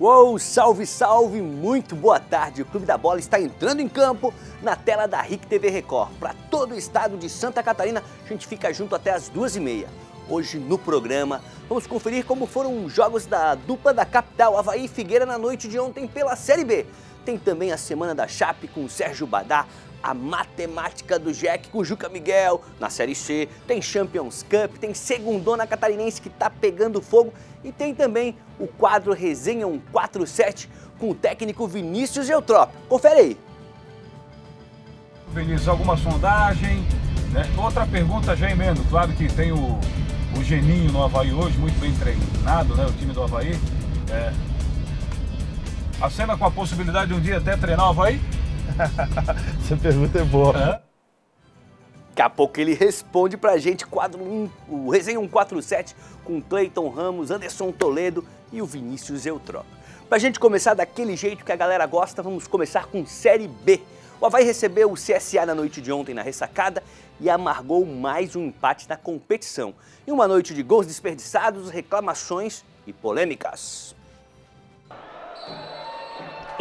Uou, salve, salve, muito boa tarde. O Clube da Bola está entrando em campo na tela da RIC TV Record. Para todo o estado de Santa Catarina, a gente fica junto até as duas e meia. Hoje no programa, vamos conferir como foram os jogos da dupla da capital Havaí Figueira na noite de ontem pela Série B. Tem também a Semana da Chape com o Sérgio Badá, a matemática do Jack com Juca Miguel na Série C, tem Champions Cup, tem Segundona Catarinense que está pegando fogo e tem também o quadro Resenha 147 com o técnico Vinícius Eutrop. Confere aí. Vinícius, alguma sondagem? Né? Outra pergunta já emendo. Claro que tem o, o Geninho no Havaí hoje, muito bem treinado, né? o time do Havaí. É. Acena com a possibilidade de um dia até treinar o Havaí? Essa pergunta é boa. Hã? Daqui a pouco ele responde pra gente quadro um o Resenha 147 com Cleiton Ramos, Anderson Toledo e o Vinícius Eutrop. Pra gente começar daquele jeito que a galera gosta, vamos começar com Série B. O Havaí recebeu o CSA na noite de ontem na ressacada e amargou mais um empate na competição. Em uma noite de gols desperdiçados, reclamações e polêmicas.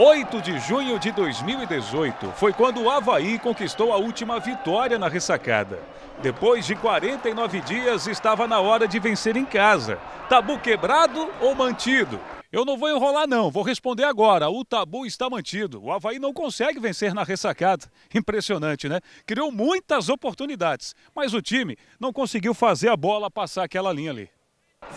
8 de junho de 2018 foi quando o Havaí conquistou a última vitória na ressacada. Depois de 49 dias, estava na hora de vencer em casa. Tabu quebrado ou mantido? Eu não vou enrolar, não, vou responder agora. O tabu está mantido. O Havaí não consegue vencer na ressacada. Impressionante, né? Criou muitas oportunidades, mas o time não conseguiu fazer a bola passar aquela linha ali.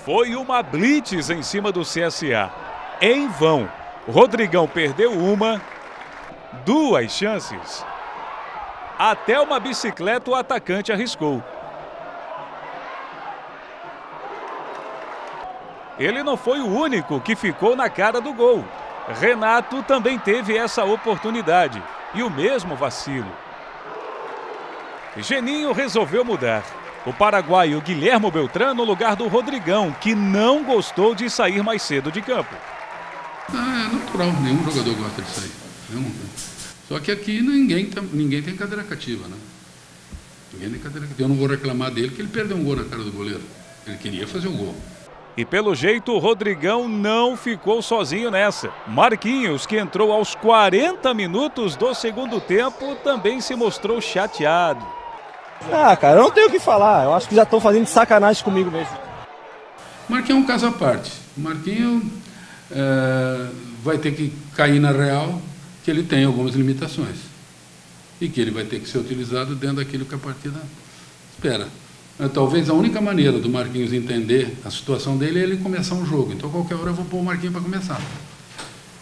Foi uma blitz em cima do CSA. Em vão. Rodrigão perdeu uma, duas chances. Até uma bicicleta o atacante arriscou. Ele não foi o único que ficou na cara do gol. Renato também teve essa oportunidade e o mesmo vacilo. Geninho resolveu mudar. O paraguaio Guilhermo Beltrán no lugar do Rodrigão, que não gostou de sair mais cedo de campo. Ah, é natural, nenhum jogador gosta de sair. Né, Só que aqui ninguém, tá, ninguém tem cadeira cativa, né? Ninguém tem cadeira cativa. Eu não vou reclamar dele que ele perdeu um gol na cara do goleiro. Ele queria fazer um gol. E pelo jeito, o Rodrigão não ficou sozinho nessa. Marquinhos, que entrou aos 40 minutos do segundo tempo, também se mostrou chateado. Ah, cara, eu não tenho o que falar. Eu acho que já estão fazendo sacanagem comigo mesmo. Marquinhos é um caso à parte. Marquinhos é, vai ter que cair na real que ele tem algumas limitações e que ele vai ter que ser utilizado dentro daquilo que a partida espera. Eh, talvez a única maneira do Marquinhos entender a situação dele é ele começar um jogo. Então, qualquer hora eu vou pôr o Marquinhos para começar.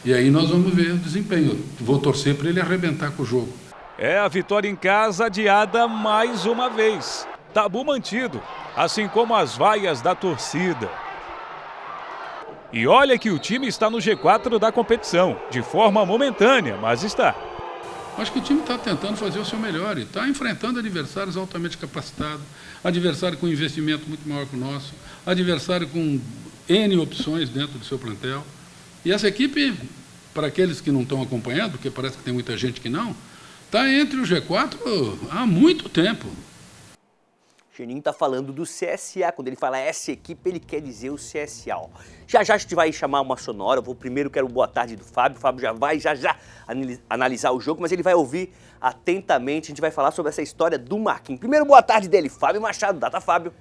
E aí nós vamos ver o desempenho. Vou torcer para ele arrebentar com o jogo. É a vitória em casa adiada mais uma vez. Tabu mantido, assim como as vaias da torcida. E olha que o time está no G4 da competição, de forma momentânea, mas está. Acho que o time está tentando fazer o seu melhor e está enfrentando adversários altamente capacitados, adversário com investimento muito maior que o nosso, adversário com N opções dentro do seu plantel. E essa equipe, para aqueles que não estão acompanhando, porque parece que tem muita gente que não, está entre o G4 há muito tempo. Geninho tá falando do CSA. Quando ele fala essa equipe, ele quer dizer o CSA. Ó. Já já a gente vai chamar uma sonora. Eu vou primeiro quero boa tarde do Fábio. O Fábio já vai já já analisar o jogo, mas ele vai ouvir atentamente. A gente vai falar sobre essa história do Marquinhos. Primeiro boa tarde dele, Fábio Machado. Data Fábio.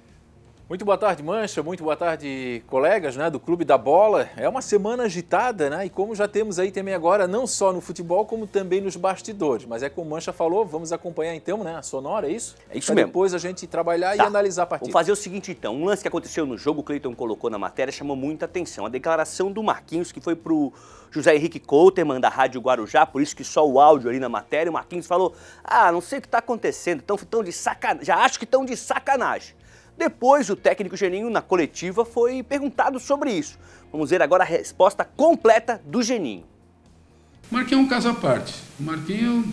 Muito boa tarde, Mancha. Muito boa tarde, colegas né, do Clube da Bola. É uma semana agitada, né? E como já temos aí também agora, não só no futebol, como também nos bastidores. Mas é como o Mancha falou, vamos acompanhar então, né? A sonora, é isso? É isso pra mesmo. depois a gente trabalhar tá. e analisar a partida. Vou fazer o seguinte então. Um lance que aconteceu no jogo, o Cleiton colocou na matéria, chamou muita atenção. A declaração do Marquinhos, que foi pro José Henrique manda da Rádio Guarujá, por isso que só o áudio ali na matéria, o Marquinhos falou: Ah, não sei o que tá acontecendo, tão de sacanagem. Já acho que estão de sacanagem. Depois, o técnico Geninho, na coletiva, foi perguntado sobre isso. Vamos ver agora a resposta completa do Geninho. Marquinhos é um caso à parte. O Marquinhos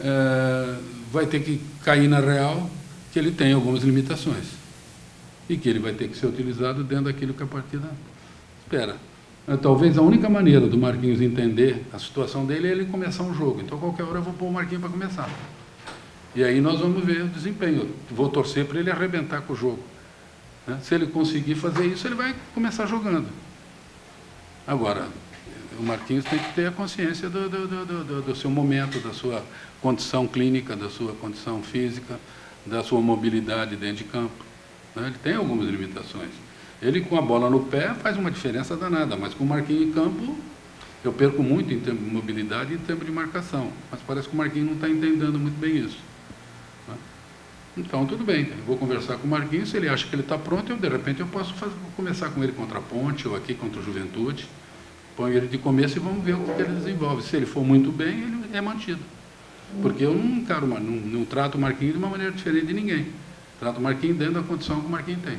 é, vai ter que cair na real que ele tem algumas limitações e que ele vai ter que ser utilizado dentro daquilo que a partida espera. É, talvez a única maneira do Marquinhos entender a situação dele é ele começar um jogo. Então, qualquer hora eu vou pôr o Marquinhos para começar. E aí nós vamos ver o desempenho. Vou torcer para ele arrebentar com o jogo. Né? Se ele conseguir fazer isso, ele vai começar jogando. Agora, o Marquinhos tem que ter a consciência do, do, do, do, seu momento, da sua condição clínica, da sua condição física, da sua mobilidade dentro de campo. Né? Ele tem algumas limitações. Ele com a bola no pé faz uma diferença danada, mas com o Marquinhos em campo, eu perco muito em termos de mobilidade e em termos de marcação. Mas parece que o Marquinhos não está entendendo muito bem isso. Então, tudo bem, vou conversar com o Marquinhos, se ele acha que ele está pronto, eu, de repente eu posso fazer, começar com ele contra a Ponte ou aqui contra o Juventude, ponho ele de começo e vamos ver o que ele desenvolve. Se ele for muito bem, ele é mantido. Porque eu não, quero, não, não trato o Marquinhos de uma maneira diferente de ninguém. Trato o Marquinhos dentro da condição que o Marquinhos tem.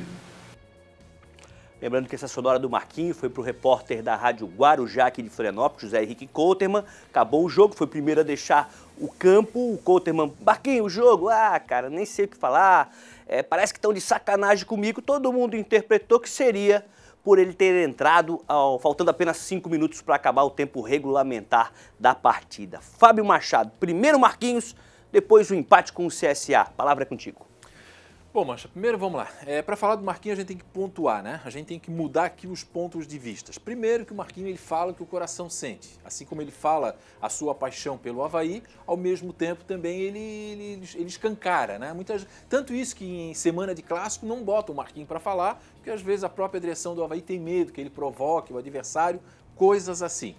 Lembrando que essa sonora do Marquinho foi para o repórter da Rádio Guarujá aqui de Florianópolis, José Henrique Coulterman. Acabou o jogo, foi o primeiro a deixar o campo. O Coulterman, Marquinho, o jogo, ah, cara, nem sei o que falar. É, parece que estão de sacanagem comigo. Todo mundo interpretou que seria por ele ter entrado ao, faltando apenas cinco minutos para acabar o tempo regulamentar da partida. Fábio Machado, primeiro Marquinhos, depois o empate com o CSA. Palavra é contigo. Bom, Mancha, primeiro vamos lá. É, para falar do Marquinhos, a gente tem que pontuar, né? A gente tem que mudar aqui os pontos de vistas. Primeiro que o Marquinhos ele fala o que o coração sente. Assim como ele fala a sua paixão pelo Havaí, ao mesmo tempo também ele, ele, ele escancara, né? Muitas, tanto isso que em semana de clássico não bota o Marquinhos para falar, porque às vezes a própria direção do Havaí tem medo que ele provoque o adversário, coisas assim.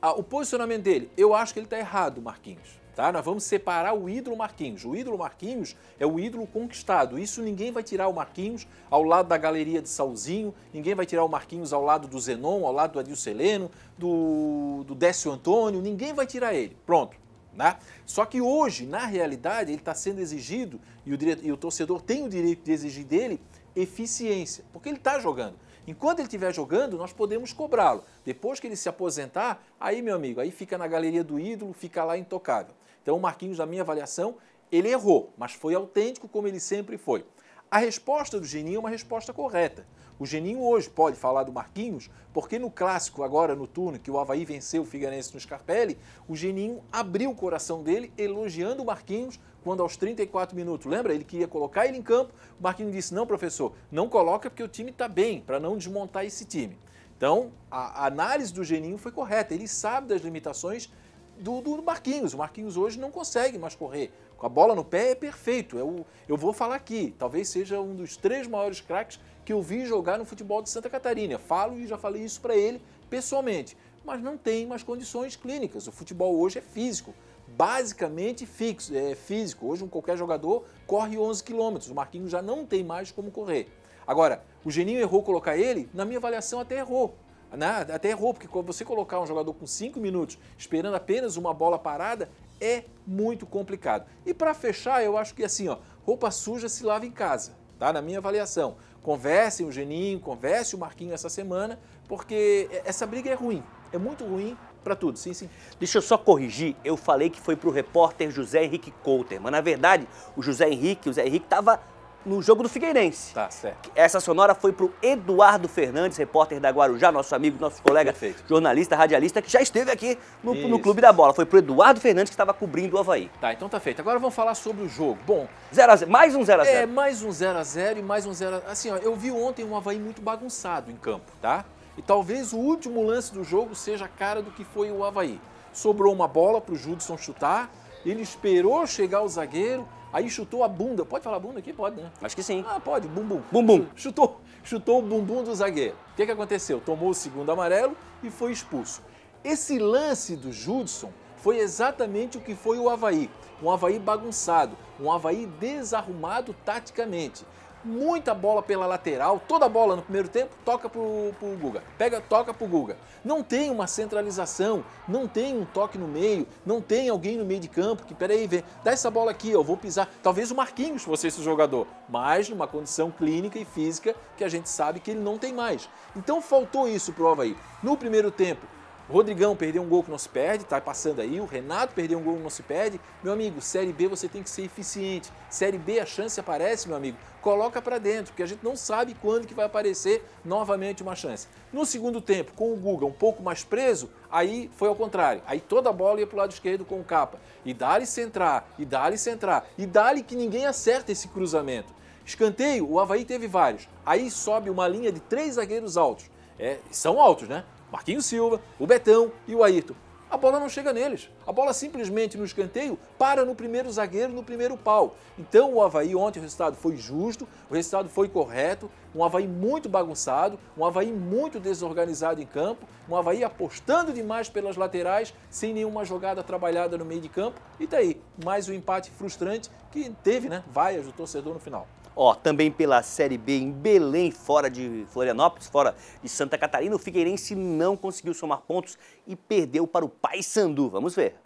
Ah, o posicionamento dele, eu acho que ele está errado, Marquinhos. Tá? Nós vamos separar o ídolo Marquinhos. O ídolo Marquinhos é o ídolo conquistado. Isso ninguém vai tirar o Marquinhos ao lado da galeria de Salzinho, ninguém vai tirar o Marquinhos ao lado do Zenon, ao lado do Adil Celeno, do, do Décio Antônio, ninguém vai tirar ele. Pronto. Né? Só que hoje, na realidade, ele está sendo exigido, e o, e o torcedor tem o direito de exigir dele eficiência, porque ele está jogando. Enquanto ele estiver jogando, nós podemos cobrá-lo. Depois que ele se aposentar, aí, meu amigo, aí fica na galeria do ídolo, fica lá intocável. Então, o Marquinhos, na minha avaliação, ele errou, mas foi autêntico como ele sempre foi. A resposta do Geninho é uma resposta correta. O Geninho hoje pode falar do Marquinhos, porque no clássico, agora no turno, que o Havaí venceu o Figueirense no Scarpelli, o Geninho abriu o coração dele elogiando o Marquinhos quando aos 34 minutos, lembra? Ele queria colocar ele em campo, o Marquinhos disse, não professor, não coloca porque o time está bem, para não desmontar esse time. Então, a análise do Geninho foi correta, ele sabe das limitações do, do Marquinhos. O Marquinhos hoje não consegue mais correr. Com a bola no pé é perfeito. Eu, é eu vou falar aqui, talvez seja um dos três maiores craques que eu vi jogar no futebol de Santa Catarina. Falo e já falei isso para ele pessoalmente. Mas não tem mais condições clínicas. O futebol hoje é físico basicamente fixo, é, físico. Hoje, um qualquer jogador corre 11 quilômetros. O Marquinhos já não tem mais como correr. Agora, o Geninho errou colocar ele? Na minha avaliação, até errou né? até errou, porque quando você colocar um jogador com 5 minutos esperando apenas uma bola parada, é muito complicado. E para fechar, eu acho que assim, ó, roupa suja se lava em casa, tá? Na minha avaliação. Conversem o Geninho, converse o Marquinho essa semana, porque essa briga é ruim, é muito ruim para tudo, sim, sim. Deixa eu só corrigir, eu falei que foi para o repórter José Henrique Coulter, mas na verdade o José Henrique, o José Henrique estava no jogo do Figueirense. Tá certo. Essa sonora foi pro Eduardo Fernandes, repórter da Guarujá, nosso amigo, nosso colega, Perfeito. jornalista, radialista, que já esteve aqui no, no, Clube da Bola. Foi pro Eduardo Fernandes que estava cobrindo o Havaí. Tá, então tá feito. Agora vamos falar sobre o jogo. Bom. Zero é, zero. mais um 0x0. Zero é, mais um 0x0 e mais um 0 Assim, ó, eu vi ontem um Havaí muito bagunçado em campo, tá? E talvez o último lance do jogo seja a cara do que foi o Havaí. Sobrou uma bola pro Judson chutar, ele esperou chegar o zagueiro Aí chutou a bunda. Pode falar bunda aqui? Pode, né? Acho que sim. Ah, pode. Bumbum. Bumbum. Chutou, chutou o bumbum do zagueiro. O que, que aconteceu? Tomou o segundo amarelo e foi expulso. Esse lance do Judson foi exatamente o que foi o Havaí. Um Havaí bagunçado, um Havaí desarrumado taticamente muita bola pela lateral, toda a bola no primeiro tempo toca pro, pro Guga. Pega, toca pro Guga. Não tem uma centralização, não tem um toque no meio, não tem alguém no meio de campo que, peraí, vê, dá essa bola aqui, eu vou pisar. Talvez o Marquinhos fosse esse jogador, mas numa condição clínica e física que a gente sabe que ele não tem mais. Então faltou isso prova aí No primeiro tempo, Rodrigão perdeu um gol que não se perde, tá passando aí. O Renato perdeu um gol que não se perde. Meu amigo, Série B você tem que ser eficiente. Série B a chance aparece, meu amigo coloca para dentro, porque a gente não sabe quando que vai aparecer novamente uma chance. No segundo tempo, com o Guga um pouco mais preso, aí foi ao contrário. Aí toda a bola ia para o lado esquerdo com o capa. E dá-lhe centrar, e dá-lhe centrar, e dá-lhe que ninguém acerta esse cruzamento. Escanteio, o Havaí teve vários. Aí sobe uma linha de três zagueiros altos. É, são altos, né? Marquinhos Silva, o Betão e o Ayrton a bola não chega neles. A bola simplesmente no escanteio para no primeiro zagueiro, no primeiro pau. Então o Havaí ontem o resultado foi justo, o resultado foi correto, um Havaí muito bagunçado, um Havaí muito desorganizado em campo, um Havaí apostando demais pelas laterais, sem nenhuma jogada trabalhada no meio de campo. E daí, tá mais um empate frustrante que teve, né? Vaias do torcedor no final. Ó, também pela Série B em Belém, fora de Florianópolis, fora de Santa Catarina, o Figueirense não conseguiu somar pontos e perdeu para o Paysandu. Vamos ver.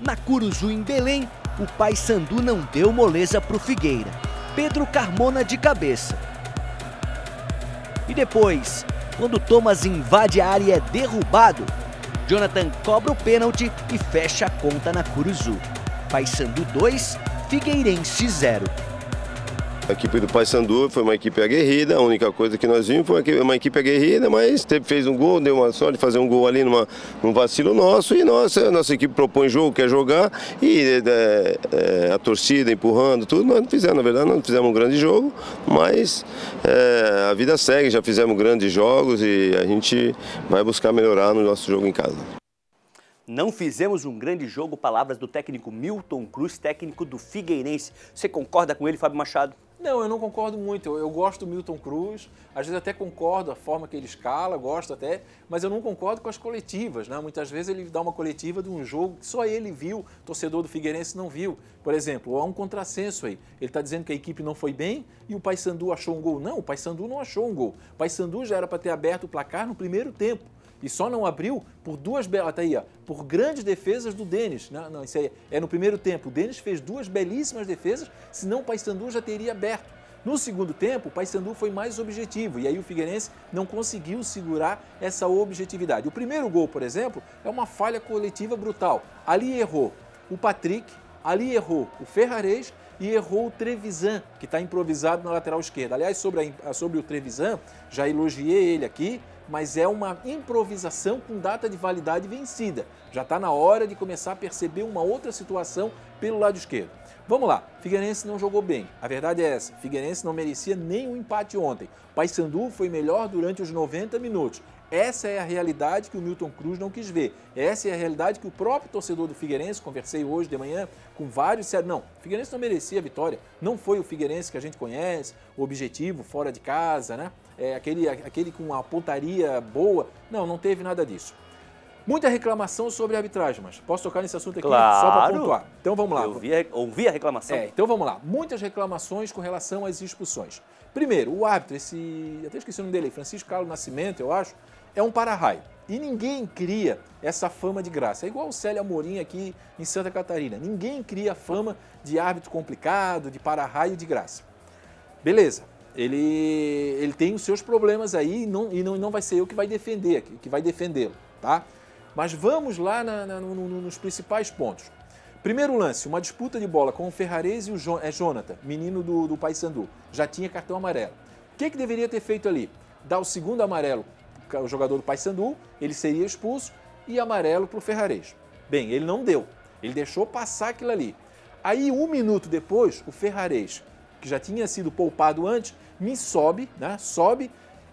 Na Curuzu, em Belém, o Paysandu não deu moleza para o Figueira. Pedro Carmona de cabeça. E depois, quando Thomas invade a área e é derrubado, Jonathan cobra o pênalti e fecha a conta na Curuzu. Paysandu 2, Figueirense 0. A equipe do Paysandu foi uma equipe aguerrida, a única coisa que nós vimos foi uma equipe aguerrida, mas teve, fez um gol, deu uma sorte de fazer um gol ali numa, num vacilo nosso e nossa, nossa equipe propõe jogo, quer jogar e é, é, a torcida empurrando tudo, nós não fizemos, na verdade, nós não fizemos um grande jogo, mas é, a vida segue, já fizemos grandes jogos e a gente vai buscar melhorar no nosso jogo em casa. Não fizemos um grande jogo, palavras do técnico Milton Cruz, técnico do Figueirense. Você concorda com ele, Fábio Machado? Não, eu não concordo muito. Eu, eu, gosto do Milton Cruz, às vezes até concordo a forma que ele escala, gosto até, mas eu não concordo com as coletivas. Né? Muitas vezes ele dá uma coletiva de um jogo que só ele viu, torcedor do Figueirense não viu. Por exemplo, há um contrassenso aí. Ele está dizendo que a equipe não foi bem e o Paysandu achou um gol. Não, o Paysandu não achou um gol. O Paysandu já era para ter aberto o placar no primeiro tempo e só não abriu por duas belas, tá aí, ó, por grandes defesas do Denis. Não, não, isso aí é no primeiro tempo. O Denis fez duas belíssimas defesas, senão o Paysandu já teria aberto. No segundo tempo, o Paysandu foi mais objetivo e aí o Figueirense não conseguiu segurar essa objetividade. O primeiro gol, por exemplo, é uma falha coletiva brutal. Ali errou o Patrick, ali errou o Ferrarez e errou o Trevisan, que está improvisado na lateral esquerda. Aliás, sobre, a, sobre o Trevisan, já elogiei ele aqui mas é uma improvisação com data de validade vencida. Já está na hora de começar a perceber uma outra situação pelo lado esquerdo. Vamos lá, Figueirense não jogou bem. A verdade é essa, Figueirense não merecia nenhum empate ontem. Paysandu foi melhor durante os 90 minutos. Essa é a realidade que o Milton Cruz não quis ver. Essa é a realidade que o próprio torcedor do Figueirense, conversei hoje de manhã com vários, disseram, não, o Figueirense não merecia a vitória. Não foi o Figueirense que a gente conhece, o objetivo fora de casa, né? é, aquele, aquele com uma pontaria boa. Não, não teve nada disso. Muita reclamação sobre arbitragem, mas posso tocar nesse assunto aqui claro. só para pontuar. Então vamos lá. Eu vi a, ouvi a reclamação. É, então vamos lá. Muitas reclamações com relação às expulsões. Primeiro, o árbitro, esse. Até esqueci o nome dele, Francisco Carlos Nascimento, eu acho, é um para-raio. E ninguém cria essa fama de graça. É igual o Célio Amorim aqui em Santa Catarina. Ninguém cria a fama de árbitro complicado, de para-raio de graça. Beleza ele, ele tem os seus problemas aí e não, e não, e não vai ser eu que vai defender, que, que vai defendê-lo, tá? Mas vamos lá na, na, no, no, nos principais pontos. Primeiro lance, uma disputa de bola com o Ferrarese e o jo, é Jonathan, menino do, do Paysandu. Já tinha cartão amarelo. O que, que deveria ter feito ali? Dar o segundo amarelo o jogador do Paysandu, ele seria expulso, e amarelo para o Ferrarese. Bem, ele não deu. Ele deixou passar aquilo ali. Aí, um minuto depois, o Ferrarese que já tinha sido poupado antes, me sobe, né? Sobe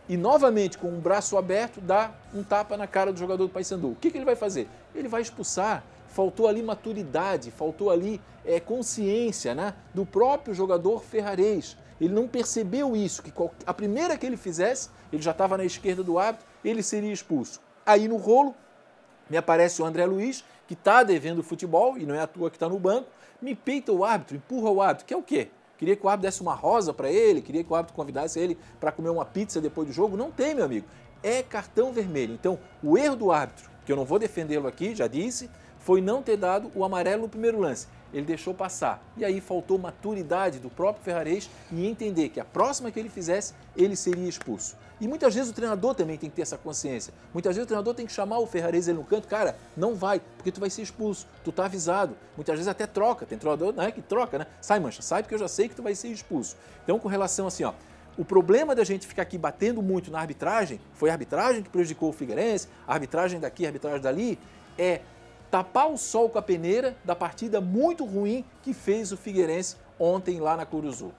e novamente com o braço aberto dá um tapa na cara do jogador do Paysandu. O que, que ele vai fazer? Ele vai expulsar. Faltou ali maturidade, faltou ali é, consciência né, do próprio jogador Ferrarez. Ele não percebeu isso, que a primeira que ele fizesse, ele já estava na esquerda do hábito, ele seria expulso. Aí no rolo, me aparece o André Luiz, que está devendo futebol, e não é à toa que está no banco, me peita o árbitro, empurra o árbitro, que é o quê? queria que o árbitro desse uma rosa para ele, queria que o árbitro convidasse ele para comer uma pizza depois do jogo. Não tem, meu amigo. É cartão vermelho. Então, o erro do árbitro, que eu não vou defendê-lo aqui, já disse, foi não ter dado o amarelo no primeiro lance ele deixou passar. E aí faltou maturidade do próprio Ferrarese e entender que a próxima que ele fizesse, ele seria expulso. E muitas vezes o treinador também tem que ter essa consciência. Muitas vezes o treinador tem que chamar o Ferrarese no canto, cara, não vai, porque tu vai ser expulso, tu tá avisado. Muitas vezes até troca, tem treinador, né, que troca, né? Sai mancha, sai porque eu já sei que tu vai ser expulso. Então com relação assim, ó, o problema da gente ficar aqui batendo muito na arbitragem, foi a arbitragem que prejudicou o Figueirense, a arbitragem daqui, a arbitragem dali, é tapar o sol com a peneira da partida muito ruim que fez o Figueirense ontem lá na Curuzu.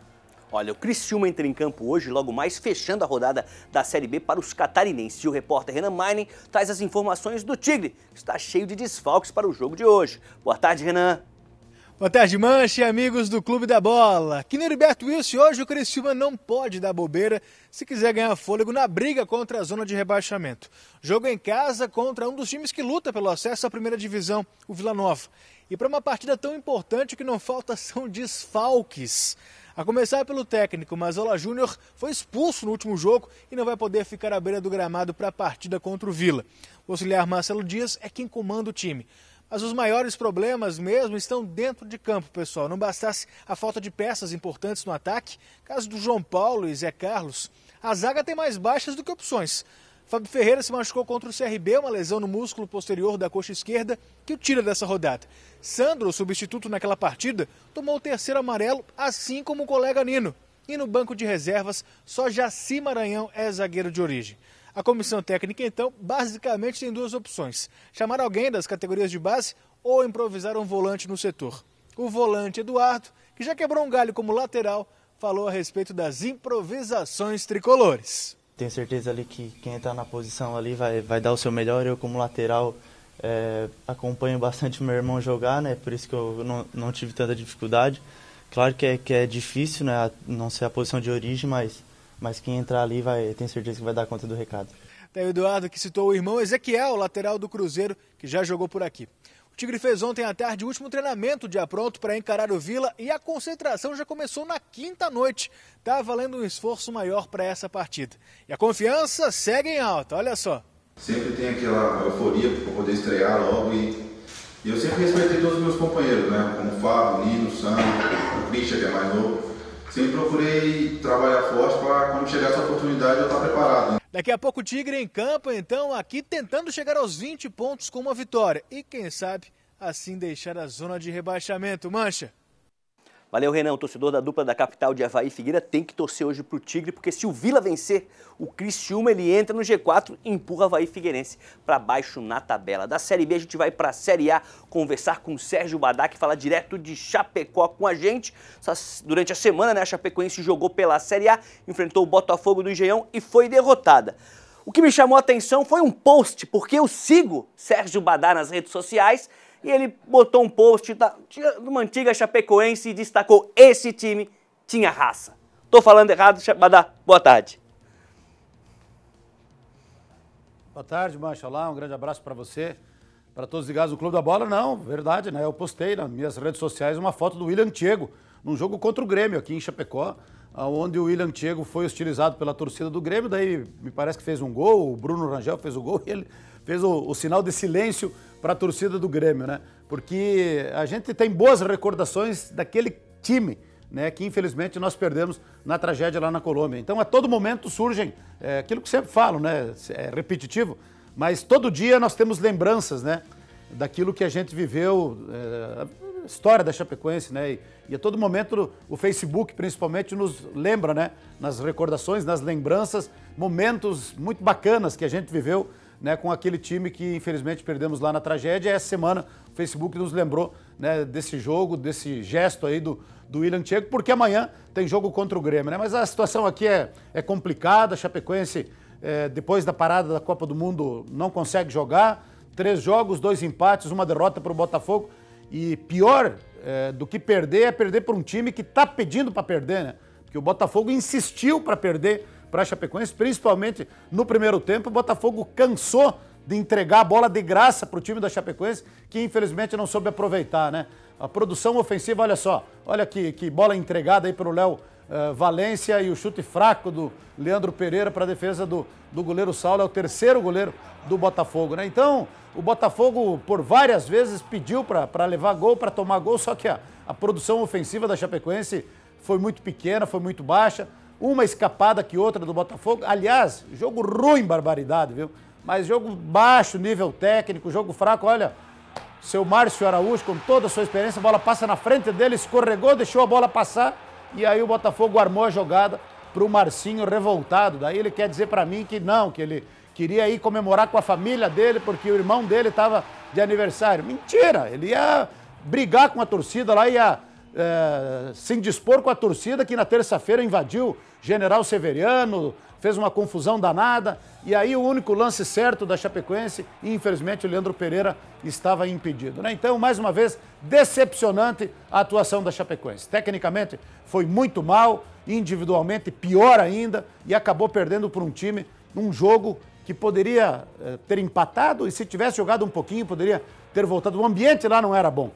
Olha, o Criciúma entra em campo hoje, logo mais, fechando a rodada da Série B para os catarinenses. E o repórter Renan Mining traz as informações do Tigre, que está cheio de desfalques para o jogo de hoje. Boa tarde, Renan. Boa tarde, Mancha e amigos do Clube da Bola. Aqui no Heriberto Wilson, hoje o Criciúma não pode dar bobeira se quiser ganhar fôlego na briga contra a zona de rebaixamento. Jogo em casa contra um dos times que luta pelo acesso à primeira divisão, o Vila Nova. E para uma partida tão importante, o que não falta são desfalques. A começar pelo técnico, Mazola Júnior foi expulso no último jogo e não vai poder ficar à beira do gramado para a partida contra o Vila. O auxiliar Marcelo Dias é quem comanda o time. Mas os maiores problemas mesmo estão dentro de campo, pessoal. Não bastasse a falta de peças importantes no ataque, caso do João Paulo e Zé Carlos, a zaga tem mais baixas do que opções. Fábio Ferreira se machucou contra o CRB, uma lesão no músculo posterior da coxa esquerda que o tira dessa rodada. Sandro, substituto naquela partida, tomou o terceiro amarelo, assim como o colega Nino. E no banco de reservas, só Jaci Maranhão é zagueiro de origem. A comissão técnica, então, basicamente tem duas opções: chamar alguém das categorias de base ou improvisar um volante no setor. O volante Eduardo, que já quebrou um galho como lateral, falou a respeito das improvisações tricolores. Tenho certeza ali que quem está na posição ali vai, vai dar o seu melhor. Eu, como lateral, é, acompanho bastante meu irmão jogar, né? Por isso que eu não, não tive tanta dificuldade. Claro que é, que é difícil, né? Não ser a posição de origem, mas mas quem entrar ali vai, tenho certeza que vai dar conta do recado. Tem o Eduardo que citou o irmão Ezequiel, lateral do Cruzeiro, que já jogou por aqui. O Tigre fez ontem à tarde o último treinamento de apronto para encarar o Vila e a concentração já começou na quinta noite. Tá valendo um esforço maior para essa partida. E a confiança segue em alta, olha só. Sempre tem aquela euforia para poder estrear logo e, e eu sempre respeitei todos os meus companheiros, né? Como o Fábio, o Nino, o Sam, o Christian, que é mais novo sempre procurei trabalhar forte para quando chegar essa oportunidade eu estar tá preparado. Né? Daqui a pouco o Tigre em campo, então, aqui tentando chegar aos 20 pontos com uma vitória. E quem sabe assim deixar a zona de rebaixamento. Mancha! Valeu, Renan. O torcedor da dupla da capital de Havaí Figueira tem que torcer hoje pro Tigre, porque se o Vila vencer, o Criciúma ele entra no G4 e empurra o Havaí Figueirense para baixo na tabela. Da Série B a gente vai para a Série A conversar com o Sérgio que fala direto de Chapecó com a gente. Durante a semana, né, a Chapecoense jogou pela Série A, enfrentou o Botafogo do Engenhão e foi derrotada. O que me chamou a atenção foi um post, porque eu sigo Sérgio Badá nas redes sociais e ele botou um post de uma antiga Chapecoense e destacou: esse time tinha raça. Tô falando errado, Badá. Boa tarde. Boa tarde, lá Um grande abraço para você. Para todos ligados do Clube da Bola, não, verdade, né? Eu postei nas minhas redes sociais uma foto do William Tiego num jogo contra o Grêmio aqui em Chapecó, onde o William Tiego foi hostilizado pela torcida do Grêmio, daí me parece que fez um gol, o Bruno Rangel fez o gol e ele fez o, o sinal de silêncio para a torcida do Grêmio, né? Porque a gente tem boas recordações daquele time, né? Que infelizmente nós perdemos na tragédia lá na Colômbia. Então a todo momento surgem é, aquilo que sempre falo, né? É repetitivo, mas todo dia nós temos lembranças, né? Daquilo que a gente viveu, é, a história da Chapecoense, né? E, e a todo momento o Facebook, principalmente, nos lembra, né? Nas recordações, nas lembranças, momentos muito bacanas que a gente viveu né, com aquele time que infelizmente perdemos lá na tragédia. Essa semana o Facebook nos lembrou né, desse jogo, desse gesto aí do, do William Tcheco, porque amanhã tem jogo contra o Grêmio. Né? Mas a situação aqui é, é complicada, Chapecoense, é, depois da parada da Copa do Mundo, não consegue jogar. Três jogos, dois empates, uma derrota para o Botafogo. E pior é, do que perder é perder para um time que está pedindo para perder, né? Porque o Botafogo insistiu para perder para a Chapecoense, principalmente no primeiro tempo. O Botafogo cansou de entregar a bola de graça para o time da Chapecoense, que infelizmente não soube aproveitar, né? A produção ofensiva, olha só, olha que, que bola entregada aí para o Léo uh, Valência e o chute fraco do Leandro Pereira para a defesa do, do goleiro Saulo, é o terceiro goleiro do Botafogo, né? Então, o Botafogo por várias vezes pediu para levar gol, para tomar gol, só que a, a produção ofensiva da Chapecoense foi muito pequena, foi muito baixa. Uma escapada que outra do Botafogo. Aliás, jogo ruim, barbaridade, viu? Mas jogo baixo nível técnico, jogo fraco. Olha, seu Márcio Araújo, com toda a sua experiência, a bola passa na frente dele, escorregou, deixou a bola passar. E aí o Botafogo armou a jogada para o Marcinho revoltado. Daí ele quer dizer para mim que não, que ele queria ir comemorar com a família dele porque o irmão dele estava de aniversário. Mentira! Ele ia brigar com a torcida lá, ia é, se indispor com a torcida que na terça-feira invadiu General Severiano, fez uma confusão danada. E aí o único lance certo da Chapecoense, e infelizmente o Leandro Pereira estava impedido. Né? Então, mais uma vez, decepcionante a atuação da Chapecoense. Tecnicamente foi muito mal, individualmente pior ainda, e acabou perdendo por um time num jogo que poderia eh, ter empatado e se tivesse jogado um pouquinho, poderia ter voltado. O ambiente lá não era bom.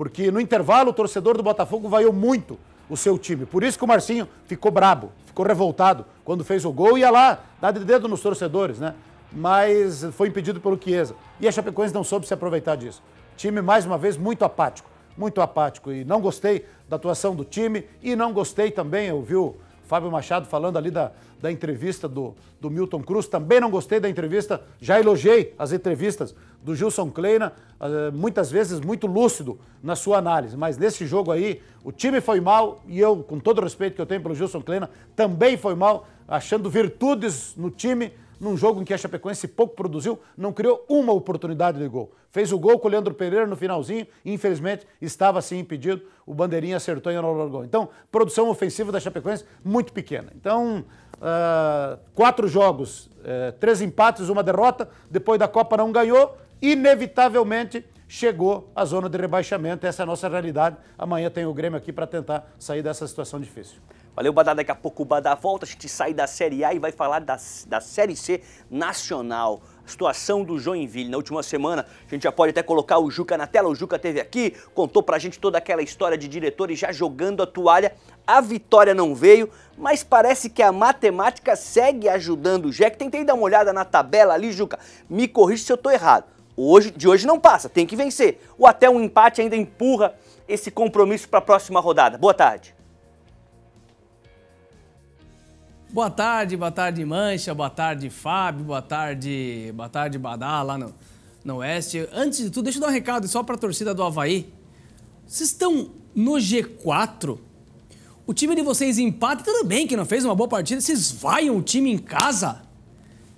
Porque no intervalo o torcedor do Botafogo vaiou muito o seu time. Por isso que o Marcinho ficou brabo, ficou revoltado quando fez o gol e ia lá dar de dedo nos torcedores, né? Mas foi impedido pelo Chiesa. E a Chapecoense não soube se aproveitar disso. Time, mais uma vez, muito apático. Muito apático. E não gostei da atuação do time e não gostei também, eu vi o Fábio Machado falando ali da, da entrevista do, do Milton Cruz. Também não gostei da entrevista, já elogiei as entrevistas do Gilson Kleina, eh, muitas vezes muito lúcido na sua análise. Mas nesse jogo aí, o time foi mal e eu, com todo o respeito que eu tenho pelo Gilson Kleina, também foi mal, achando virtudes no time num jogo em que a Chapecoense pouco produziu, não criou uma oportunidade de gol. Fez o gol com o Leandro Pereira no finalzinho e, infelizmente, estava assim impedido. O Bandeirinha acertou e o gol Então, produção ofensiva da Chapecoense muito pequena. Então, uh, quatro jogos, uh, três empates, uma derrota. Depois da Copa não ganhou inevitavelmente chegou à zona de rebaixamento. Essa é a nossa realidade. Amanhã tem o Grêmio aqui para tentar sair dessa situação difícil. Valeu, Badá. Daqui a pouco o Badá volta. A gente sai da Série A e vai falar da, da Série C nacional. A situação do Joinville. Na última semana, a gente já pode até colocar o Juca na tela. O Juca teve aqui, contou para a gente toda aquela história de diretores já jogando a toalha. A vitória não veio, mas parece que a matemática segue ajudando o Jack. Tentei dar uma olhada na tabela ali, Juca. Me corrija se eu tô errado. Hoje, de hoje não passa, tem que vencer. Ou até um empate ainda empurra esse compromisso para a próxima rodada. Boa tarde. Boa tarde, boa tarde Mancha, boa tarde Fábio, boa tarde, boa tarde Badá lá no, no Oeste. Antes de tudo, deixa eu dar um recado só para a torcida do Havaí. Vocês estão no G4? O time de vocês empata, tudo bem que não fez uma boa partida, vocês vaiam o time em casa?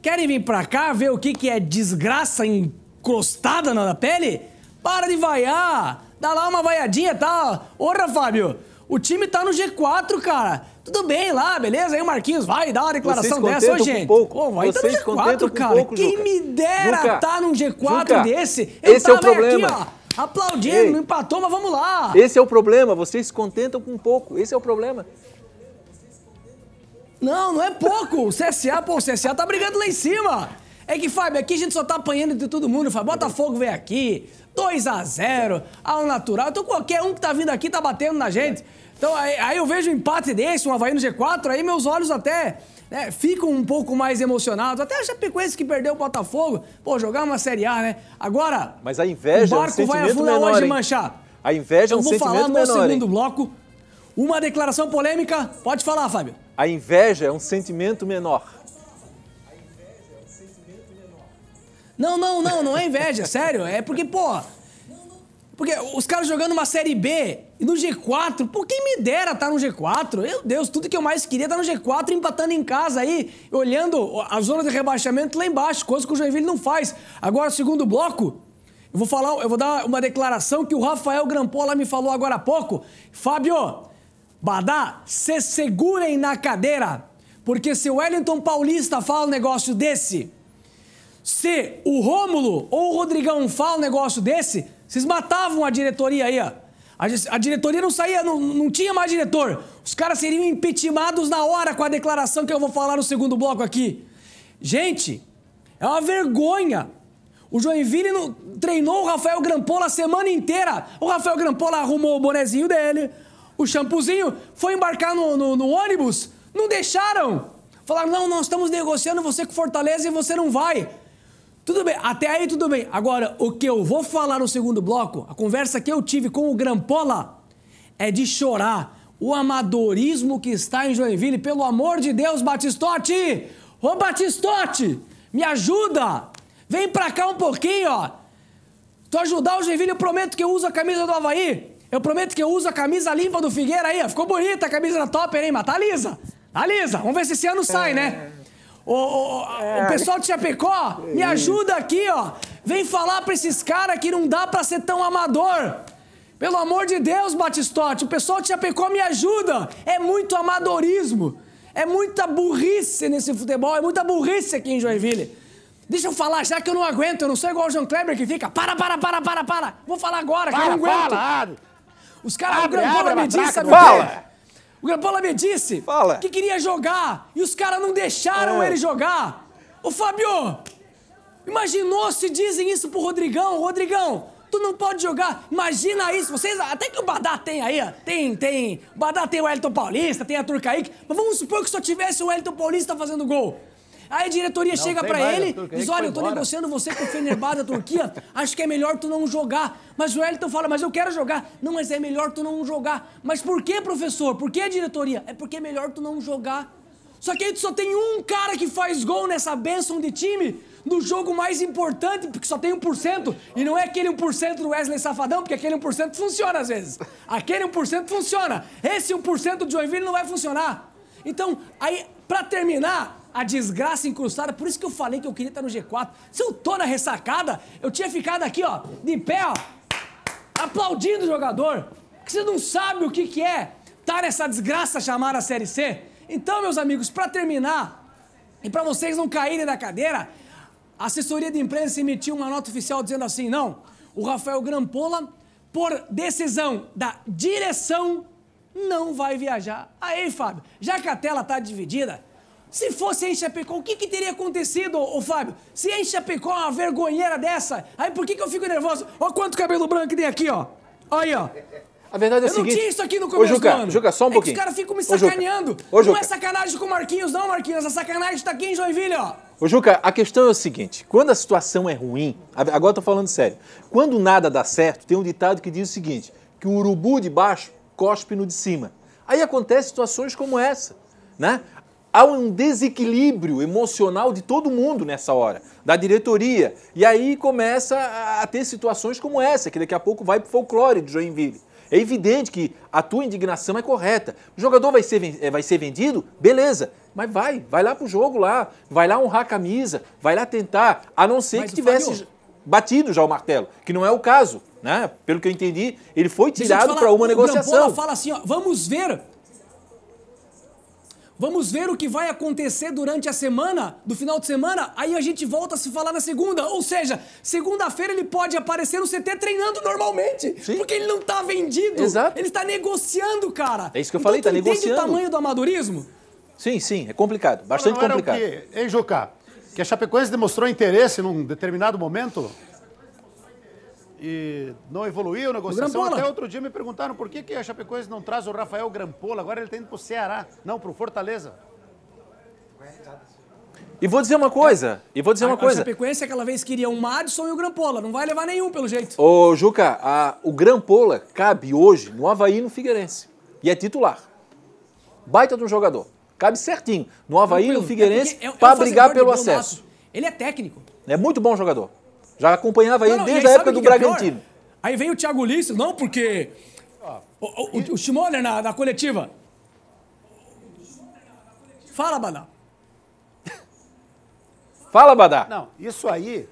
Querem vir para cá ver o que, que é desgraça em crostada na pele, para de vaiar. Dá lá uma vaiadinha, tá? Ora, Fábio, o time tá no G4, cara. Tudo bem lá, beleza? Aí o Marquinhos vai dar uma declaração dessa, ô gente. Pouco. Pô, aí Vocês tá no G4, cara. Pouco, Quem Juca. me dera Juca. tá num G4 Juca. desse. Eu Esse é o problema. Aqui, ó, aplaudindo, Ei. não empatou, mas vamos lá. Esse é o problema, vocês se contentam com pouco. Esse é o problema. Não, não é pouco. O CSA, pô, o CSA tá brigando lá em cima. É que, Fábio, aqui a gente só tá apanhando de todo mundo, Fábio. Botafogo vem aqui, 2 a 0 ao natural. Então qualquer um que tá vindo aqui tá batendo na gente. Então aí, aí eu vejo um empate desse, um Havaí no G4, aí meus olhos até né, ficam um pouco mais emocionados. Até a Chapecoense que perdeu o Botafogo, pô, jogar uma Série A, né? Agora, Mas a inveja é o barco é um vai afundar menor, hoje, hein? Manchar. A inveja é um sentimento Eu vou falar no menor, segundo hein? bloco uma declaração polêmica. Pode falar, Fábio. A inveja é um sentimento menor. Não, não, não, não é inveja, sério. É porque, pô. Porque os caras jogando uma Série B e no G4, por quem me dera estar tá no G4? Meu Deus, tudo que eu mais queria estar é tá no G4, empatando em casa aí, olhando a zona de rebaixamento lá embaixo, coisa que o Joinville não faz. Agora, segundo bloco, eu vou falar, eu vou dar uma declaração que o Rafael Grampola me falou agora há pouco. Fábio, Badá, se segurem na cadeira, porque se o Wellington Paulista fala um negócio desse, se o Rômulo ou o Rodrigão fala um negócio desse, vocês matavam a diretoria aí, ó. A, diretoria não saía, não, não tinha mais diretor. Os caras seriam impeachmentados na hora com a declaração que eu vou falar no segundo bloco aqui. Gente, é uma vergonha. O Joinville não, treinou o Rafael Grampola a semana inteira. O Rafael Grampola arrumou o bonezinho dele, o shampoozinho, foi embarcar no, no, no ônibus. Não deixaram. Falaram, não, nós estamos negociando você com Fortaleza e você não vai. Tudo bem, até aí tudo bem. Agora, o que eu vou falar no segundo bloco, a conversa que eu tive com o Grampola, é de chorar o amadorismo que está em Joinville. Pelo amor de Deus, Batistote! Ô Batistote, me ajuda! Vem pra cá um pouquinho, ó. Tu ajudar o Joinville, eu prometo que eu uso a camisa do Havaí. Eu prometo que eu uso a camisa limpa do Figueira aí, ó. Ficou bonita a camisa da Topper, hein, mas tá lisa. Tá lisa. Vamos ver se esse ano sai, é. né? O, o, é. o, pessoal de Chapecó, me ajuda aqui, ó. Vem falar pra esses caras que não dá pra ser tão amador. Pelo amor de Deus, Batistote, o pessoal de Chapecó me ajuda. É muito amadorismo. É muita burrice nesse futebol, é muita burrice aqui em Joinville. Deixa eu falar, já que eu não aguento, eu não sou igual o João Kleber que fica. Para, para, para, para, para. Vou falar agora, para, que eu não aguento. Fala, Os caras, o Grandona me diz, sabe o quê? O Gabola me disse Fala. que queria jogar e os caras não deixaram ah. ele jogar. Ô, Fabio imaginou se dizem isso pro Rodrigão? Rodrigão, tu não pode jogar. Imagina isso. Vocês, até que o Badá tem aí, ó. Tem, tem. Badá tem o Wellington Paulista, tem a Turcaíque. Mas vamos supor que só tivesse o Wellington Paulista fazendo gol. Aí a diretoria não, chega para ele e diz: olha, eu tô embora. negociando você com o Fenerbahçe da Turquia, acho que é melhor tu não jogar. Mas o Elton fala: mas eu quero jogar. Não, mas é melhor tu não jogar. Mas por que, professor? Por que a diretoria? É porque é melhor tu não jogar. Só que aí tu só tem um cara que faz gol nessa benção de time no jogo mais importante, porque só tem 1%. E não é aquele 1% do Wesley Safadão, porque aquele 1% funciona às vezes. Aquele 1% funciona. Esse 1% do Joinville não vai funcionar. Então, aí, para terminar, a desgraça encrustada. Por isso que eu falei que eu queria estar no G4. Se eu tô na ressacada, eu tinha ficado aqui, ó, de pé, ó, aplaudindo o jogador. Que você não sabe o que, que é estar tá nessa desgraça chamada Série C. Então, meus amigos, para terminar, e para vocês não caírem da cadeira, a assessoria de imprensa emitiu uma nota oficial dizendo assim: não, o Rafael Grampola, por decisão da direção, não vai viajar. Aí, Fábio, já que a tela tá dividida, se fosse em Chapecó, o que, que teria acontecido, ô Fábio? Se em Chapecó uma vergonheira dessa, aí por que, que eu fico nervoso? Olha quanto cabelo branco tem aqui, ó. Olha aí, ó. A verdade é a eu seguinte... Eu não tinha isso aqui no começo Ô, Juca, do ano. Juca, só um é pouquinho. os caras ficam me sacaneando. Ô, Juca. Não é sacanagem com o Marquinhos, não, Marquinhos. A sacanagem tá aqui em Joinville, ó. Ô, Juca, a questão é o seguinte. Quando a situação é ruim... Agora eu tô falando sério. Quando nada dá certo, tem um ditado que diz o seguinte. Que o urubu de baixo cospe no de cima. Aí acontecem situações como essa. Né? há um desequilíbrio emocional de todo mundo nessa hora, da diretoria. E aí começa a ter situações como essa, que daqui a pouco vai para o folclore de Joinville. É evidente que a tua indignação é correta. O jogador vai ser, eh, vai ser vendido? Beleza. Mas vai, vai lá pro jogo lá, vai lá honrar a camisa, vai lá tentar, a não ser mas que tivesse batido já o martelo, que não é o caso, né? Pelo que eu entendi, ele foi tirado para uma o negociação. Grampola fala assim, ó, vamos ver Vamos ver o que vai acontecer durante a semana, do final de semana, aí a gente volta a se falar na segunda. Ou seja, segunda-feira ele pode aparecer no CT treinando normalmente. Sim. Porque ele não tá vendido. Exato. Ele está negociando, cara. É isso que eu então, falei, tá então, negociando. o tamanho do amadorismo? Sim, sim, é complicado. Bastante não, não complicado. Era o quê? Hein, Juca? Que a Chapecoense demonstrou interesse num determinado momento? e não evoluiu a negociação. Até outro dia me perguntaram por que, que a Chapecoense não traz o Rafael Grampola, agora ele está indo para o Ceará, não, para o Fortaleza. E vou dizer uma coisa, e vou dizer a, uma coisa. A Chapecoense é aquela vez queria o um Madison e o Grampola, não vai levar nenhum pelo jeito. Ô Juca, a, o Grampola cabe hoje no Havaí e no Figueirense, e é titular. Baita de um jogador. Cabe certinho no Havaí e no é Figueirense é é, é para brigar pelo acesso. Ele é técnico. É muito bom jogador. Já acompanhava não, ele desde a época do é Bragantino. É aí vem o Thiago Ulisses, não, porque. O, o, o Schmoller na, na coletiva. Fala, Badá. Fala, Badá. Não, isso aí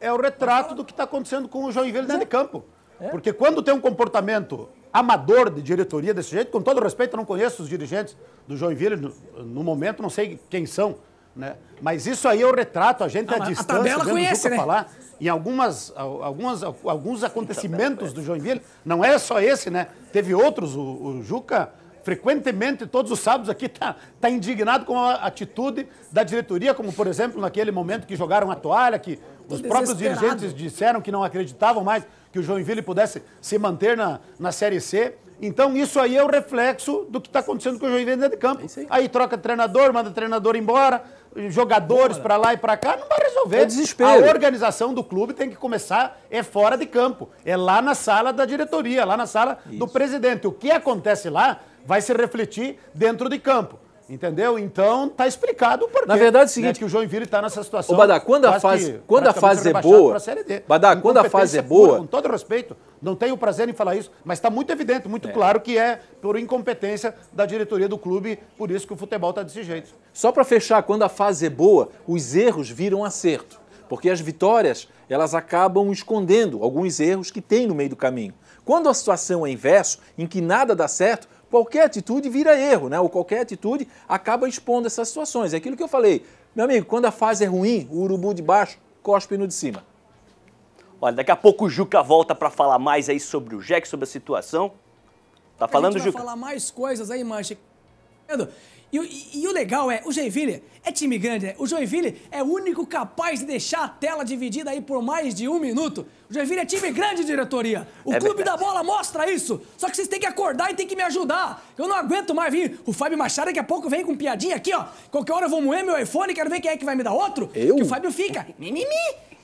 é o retrato do que está acontecendo com o Joinville dentro né? de campo. É. Porque quando tem um comportamento amador de diretoria desse jeito, com todo respeito, eu não conheço os dirigentes do Joinville no, no momento, não sei quem são. Né? Mas isso aí é o retrato, a gente ah, à distância, a tabela conhece, né? falar, em algumas, algumas, alguns acontecimentos do Joinville, não é só esse, né? Teve outros, o, o Juca frequentemente, todos os sábados aqui, está tá indignado com a atitude da diretoria, como por exemplo naquele momento que jogaram a toalha, que os próprios dirigentes disseram que não acreditavam mais que o Joinville pudesse se manter na, na Série C. Então, isso aí é o reflexo do que está acontecendo com o Joinville dentro de campo. É aí troca treinador, manda treinador embora, jogadores para lá e para cá, não vai resolver. É desespero. A organização do clube tem que começar é fora de campo, é lá na sala da diretoria, lá na sala isso. do presidente. O que acontece lá vai se refletir dentro de campo. Entendeu? Então tá explicado por Na verdade é o né, seguinte, né, que o Joinville está nessa situação. O Badá, quando a fase, que, quando a é fase é boa, Badá, quando a fase é boa, pura, com todo respeito, não tenho prazer em falar isso, mas está muito evidente, muito é. claro que é por incompetência da diretoria do clube, por isso que o futebol está desse jeito. Só para fechar, quando a fase é boa, os erros viram acerto, porque as vitórias elas acabam escondendo alguns erros que tem no meio do caminho. Quando a situação é inverso, em que nada dá certo, qualquer atitude vira erro, né? Ou qualquer atitude acaba expondo essas situações. É aquilo que eu falei. Meu amigo, quando a fase é ruim, o urubu de baixo cospe no de cima. Olha, daqui a pouco o Juca volta para falar mais aí sobre o Jack, sobre a situação. Tá falando, a gente vai Juca? falar mais coisas aí, Mancha. E, e, e, o legal é, o Joinville é time grande, né? O Joinville é o único capaz de deixar a tela dividida aí por mais de um minuto. O Joinville é time grande, diretoria. O é Clube verdade. da Bola mostra isso. Só que vocês têm que acordar e têm que me ajudar. Eu não aguento mais vir. O Fábio Machado daqui a pouco vem com piadinha aqui, ó. Qualquer hora eu vou moer meu iPhone, quero ver quem é que vai me dar outro. Eu? Que o Fábio fica. Mimimi.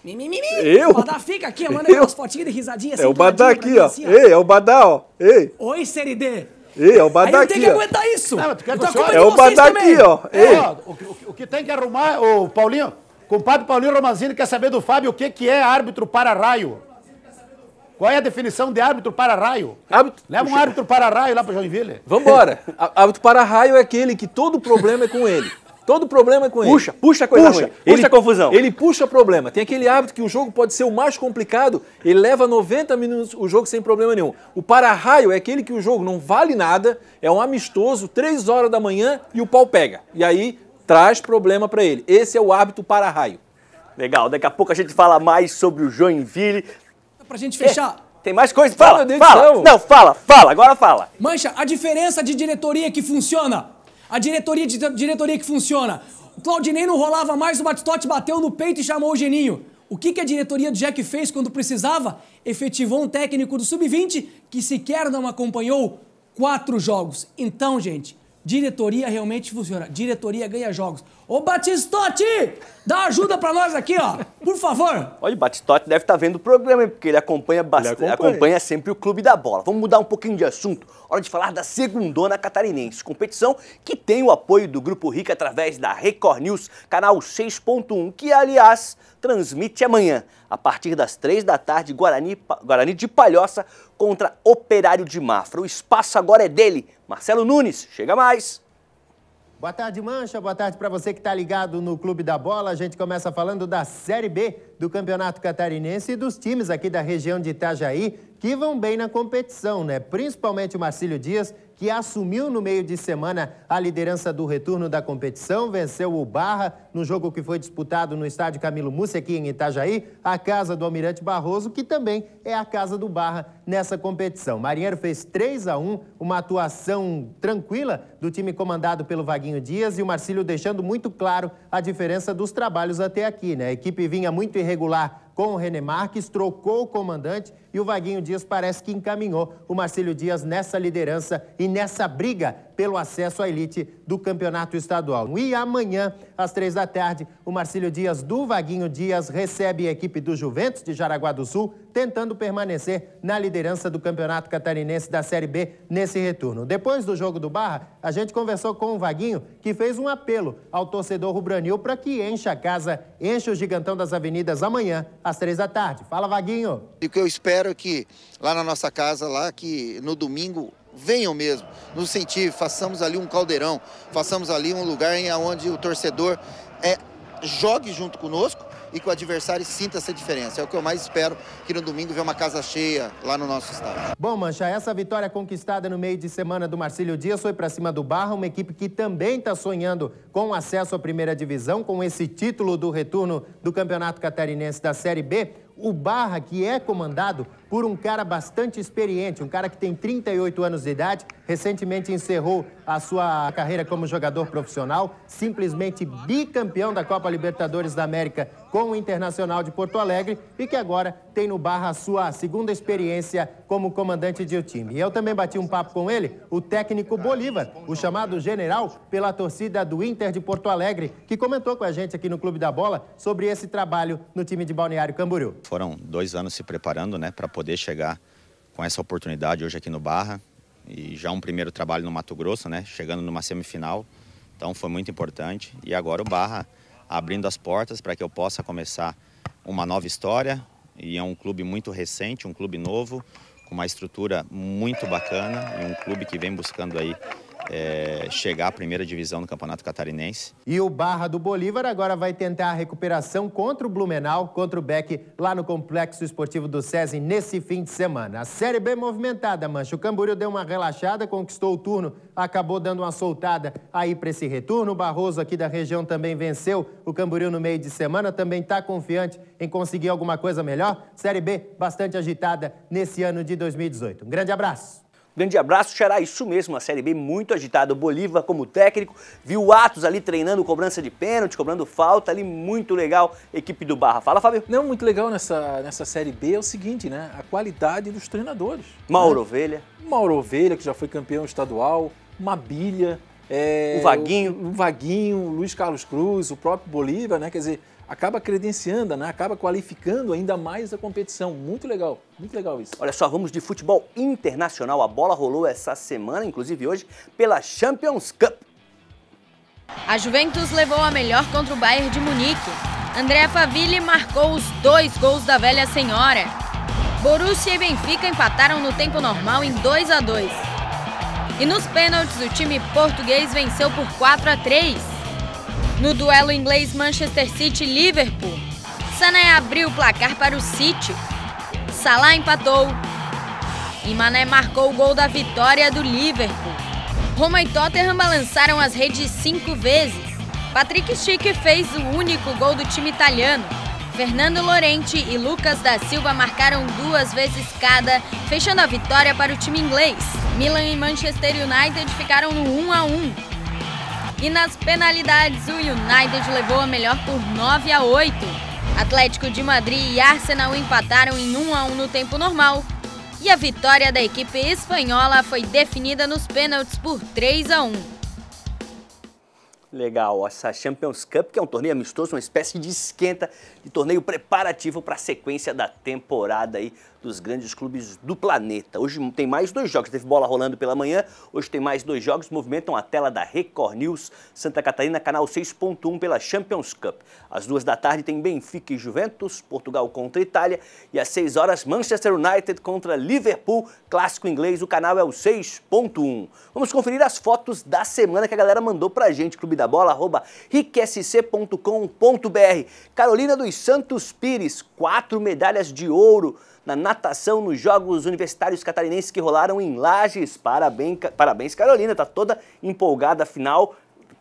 Mimimi. Eu? O Badá fica aqui, Manda aquelas fotinhas de risadinha. É assim, é o Badá né, aqui, ó. Assim, ó. Ei, é o Badá, ó. Ei. Oi, Série D. Ei, é o Badaqui. tem que aguentar isso. Não, então, é, é o Badaqui, ó. É, ó o, o, o, que tem que arrumar, o Paulinho, compadre Paulinho Romanzini quer saber do Fábio o que, que é árbitro para raio. Qual é a definição de árbitro para raio? Árbitro... Leva um árbitro para raio lá para Joinville. Vambora. árbitro para raio é aquele que todo problema é com ele. Todo problema é com ele. Puxa, puxa a coisa puxa, ruim. Puxa ele, a confusão. Ele puxa problema. Tem aquele hábito que o jogo pode ser o mais complicado, ele leva 90 minutos o jogo sem problema nenhum. O para-raio é aquele que o jogo não vale nada, é um amistoso, 3 horas da manhã e o pau pega. E aí traz problema para ele. Esse é o hábito para-raio. Legal, daqui a pouco a gente fala mais sobre o Joinville. Pra gente fechar, é. Tem mais coisa? Fala, fala. Não, fala, fala, agora fala. Mancha, a diferença de diretoria que funciona a diretoria, de, diretoria que funciona. O Claudinei não rolava mais, o Batistote bateu no peito e chamou o Geninho. O que, que a diretoria do Jack fez quando precisava? Efetivou um técnico do Sub-20 que sequer não acompanhou quatro jogos. Então, gente, Diretoria realmente funciona. Diretoria ganha jogos. Ô Batistote, dá ajuda para nós aqui, ó. Por favor. Olha, o Batistote deve estar tá vendo o programa, porque ele acompanha bastante, acompanha. acompanha. sempre o clube da bola. Vamos mudar um pouquinho de assunto. Hora de falar da Segundona Catarinense, competição que tem o apoio do Grupo Rica através da Record News, canal 6.1, que aliás transmite amanhã, a partir das três da tarde, Guarani, Guarani de Palhoça contra Operário de Mafra. O espaço agora é dele. Marcelo Nunes, chega mais! Boa tarde, Mancha. Boa tarde para você que está ligado no Clube da Bola. A gente começa falando da Série B do Campeonato Catarinense e dos times aqui da região de Itajaí que vão bem na competição, né? Principalmente o Marcílio Dias que assumiu no meio de semana a liderança do retorno da competição, venceu o Barra no jogo que foi disputado no estádio Camilo Mussi, aqui em Itajaí, a casa do Almirante Barroso, que também é a casa do Barra nessa competição. Marinheiro fez 3 a 1 uma atuação tranquila do time comandado pelo Vaguinho Dias e o Marcílio deixando muito claro a diferença dos trabalhos até aqui, né? A equipe vinha muito irregular com o René Marques, trocou o comandante e o Vaguinho Dias parece que encaminhou o Marcílio Dias nessa liderança e nessa briga pelo acesso à elite do campeonato estadual. E amanhã, às três da tarde, o Marcílio Dias do Vaguinho Dias recebe a equipe do Juventus de Jaraguá do Sul, tentando permanecer na liderança do campeonato catarinense da Série B nesse retorno. Depois do jogo do Barra, a gente conversou com o Vaguinho, que fez um apelo ao torcedor rubranil para que encha a casa, encha o gigantão das avenidas amanhã, às três da tarde. Fala, Vaguinho. E o que eu espero é que lá na nossa casa, lá que no domingo venham mesmo, nos sentir, façamos ali um caldeirão, façamos ali um lugar em onde o torcedor é, jogue junto conosco e que o adversário sinta essa diferença. É o que eu mais espero que no domingo ver uma casa cheia lá no nosso estádio. Bom, Mancha, essa vitória conquistada no meio de semana do Marcílio Dias foi para cima do Barra, uma equipe que também está sonhando com acesso à primeira divisão, com esse título do retorno do Campeonato Catarinense da Série B. O Barra, que é comandado por um cara bastante experiente, um cara que tem 38 anos de idade, recentemente encerrou a sua carreira como jogador profissional, simplesmente bicampeão da Copa Libertadores da América com o Internacional de Porto Alegre e que agora tem no Barra a sua segunda experiência como comandante de um time. E eu também bati um papo com ele, o técnico Bolívar, o chamado general pela torcida do Inter de Porto Alegre, que comentou com a gente aqui no Clube da Bola sobre esse trabalho no time de Balneário Camboriú. Foram dois anos se preparando, né, para poder poder chegar com essa oportunidade hoje aqui no Barra e já um primeiro trabalho no Mato Grosso, né? Chegando numa semifinal, então foi muito importante e agora o Barra abrindo as portas para que eu possa começar uma nova história e é um clube muito recente, um clube novo, com uma estrutura muito bacana e um clube que vem buscando aí é, chegar à primeira divisão do Campeonato Catarinense. E o Barra do Bolívar agora vai tentar a recuperação contra o Blumenau, contra o Beck, lá no Complexo Esportivo do SESI nesse fim de semana. A Série B movimentada, Mancha. O Camboriú deu uma relaxada, conquistou o turno, acabou dando uma soltada aí para esse retorno. O Barroso aqui da região também venceu o Camboriú no meio de semana, também está confiante em conseguir alguma coisa melhor. Série B bastante agitada nesse ano de 2018. Um grande abraço. Grande abraço, Xará. Isso mesmo, a Série B muito agitada. O Bolívar como técnico, viu o Atos ali treinando cobrança de pênalti, cobrando falta ali, muito legal. Equipe do Barra. Fala, Fábio. Não, muito legal nessa, nessa Série B é o seguinte, né? A qualidade dos treinadores. Né? Mauro né? Ovelha. Mauro Ovelha, que já foi campeão estadual. Mabilha. É, o Vaguinho. O, o Vaguinho, Luiz Carlos Cruz, o próprio Bolívar, né? Quer dizer, acaba credenciando, né? acaba qualificando ainda mais a competição. Muito legal, muito legal isso. Olha só, vamos de futebol internacional. A bola rolou essa semana, inclusive hoje, pela Champions Cup. A Juventus levou a melhor contra o Bayern de Munique. André Favilli marcou os dois gols da velha senhora. Borussia e Benfica empataram no tempo normal em 2 a 2. E nos pênaltis, o time português venceu por 4 a 3. No duelo inglês Manchester City-Liverpool, Sané abriu o placar para o City. Salah empatou e Mané marcou o gol da vitória do Liverpool. Roma e Tottenham balançaram as redes cinco vezes. Patrick Schick fez o único gol do time italiano. Fernando Lorente e Lucas da Silva marcaram duas vezes cada, fechando a vitória para o time inglês. Milan e Manchester United ficaram no 1 a 1. E nas penalidades, o United levou a melhor por 9 a 8. Atlético de Madrid e Arsenal empataram em 1 a 1 no tempo normal. E a vitória da equipe espanhola foi definida nos pênaltis por 3 a 1. Legal, essa Champions Cup, que é um torneio amistoso, uma espécie de esquenta de torneio preparativo para a sequência da temporada aí dos grandes clubes do planeta. Hoje tem mais dois jogos. Teve bola rolando pela manhã, hoje tem mais dois jogos. Movimentam a tela da Record News Santa Catarina, canal 6.1 pela Champions Cup. Às duas da tarde tem Benfica e Juventus, Portugal contra Itália. E às seis horas, Manchester United contra Liverpool, clássico inglês. O canal é o 6.1. Vamos conferir as fotos da semana que a galera mandou pra gente. Clube da Bola, arroba ricsc.com.br. Carolina dos Santos Pires, quatro medalhas de ouro na natação nos Jogos Universitários Catarinenses que rolaram em Lages. Parabéns, parabéns Carolina, tá toda empolgada, afinal,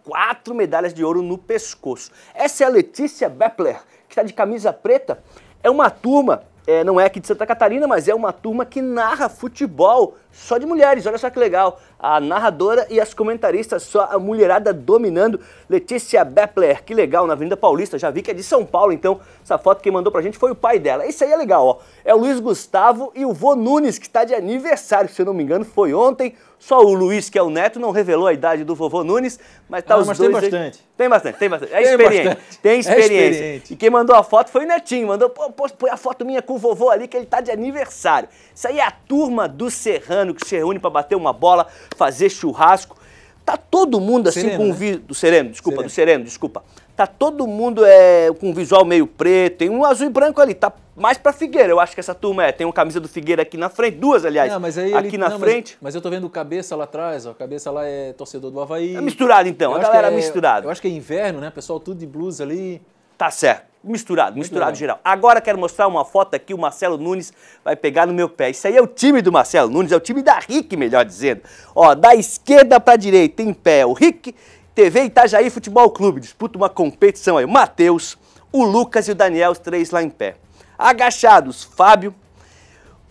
quatro medalhas de ouro no pescoço. Essa é a Letícia Bepler, que está de camisa preta. É uma turma, é, não é aqui de Santa Catarina, mas é uma turma que narra futebol só de mulheres, olha só que legal. A narradora e as comentaristas, só a mulherada dominando. Letícia Bepler, que legal, na Avenida Paulista, já vi que é de São Paulo, então essa foto que mandou pra gente foi o pai dela. Isso aí é legal, ó. É o Luiz Gustavo e o vô Nunes, que tá de aniversário, se eu não me engano, foi ontem. Só o Luiz, que é o neto, não revelou a idade do vovô Nunes, mas tá ah, os mas dois. Tem bastante. Aí. Tem bastante, tem bastante. É tem experiente. Bastante. Tem é experiência. É experiente. E quem mandou a foto foi o netinho, mandou, pô, pô, põe a foto minha com o vovô ali, que ele tá de aniversário. Isso aí é a turma do Serrano ano, que se reúne para bater uma bola, fazer churrasco. Tá todo mundo assim sereno, com o né? vi... do Sereno, desculpa, sereno. do Sereno, desculpa. Tá todo mundo é, com visual meio preto, tem um azul e branco ali, tá mais para Figueira. Eu acho que essa turma é, tem uma camisa do Figueira aqui na frente, duas aliás, não, aqui ele... na não, frente. Mas, mas, eu tô vendo cabeça lá atrás, ó, cabeça lá é torcedor do Havaí. É misturado então, eu a galera é, misturada. Eu acho que é inverno, né, pessoal tudo de blues ali. Tá certo. Misturado, misturado geral. Agora quero mostrar uma foto aqui, o Marcelo Nunes vai pegar no meu pé. Isso aí é o time do Marcelo Nunes, é o time da Rick, melhor dizendo. Ó, da esquerda pra direita, em pé, o Rick, TV Itajaí Futebol Clube. Disputa uma competição aí. O Matheus, o Lucas e o Daniel, os três lá em pé. Agachados, Fábio,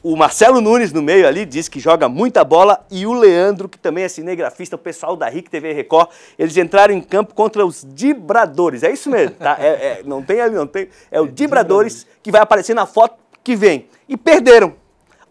o Marcelo Nunes no meio ali diz que joga muita bola e o Leandro, que também é cinegrafista, o pessoal da RIC TV Record, eles entraram em campo contra os Dibradores. É isso mesmo, tá? É, é, não tem ali, não tem. É o é, Dibradores que vai aparecer na foto que vem. E perderam.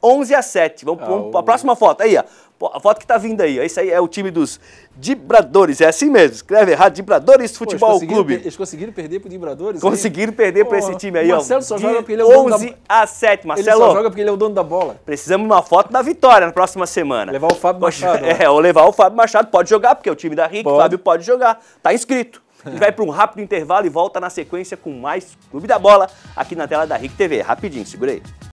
11 a 7. Vamos, vamos ah, para a próxima foto. Aí, ó. Pô, a foto que tá vindo aí, esse aí é o time dos Dibradores, é assim mesmo, escreve errado, Dibradores Futebol Pô, eles Clube. Eles conseguiram perder pro Dibradores? Conseguiram aí? perder para esse time aí, Marcelo ó. Marcelo só joga porque ele é o dono 11 da... a 7, Marcelo. Ele só joga porque ele é o dono da bola. Precisamos de uma foto da vitória na próxima semana. Levar o Fábio Machado. Né? É, ou levar o Fábio Machado, pode jogar, porque é o time da Rick, pode. Fábio pode jogar, tá inscrito. A gente vai para um rápido intervalo e volta na sequência com mais Clube da Bola aqui na tela da Rick TV. Rapidinho, segura aí.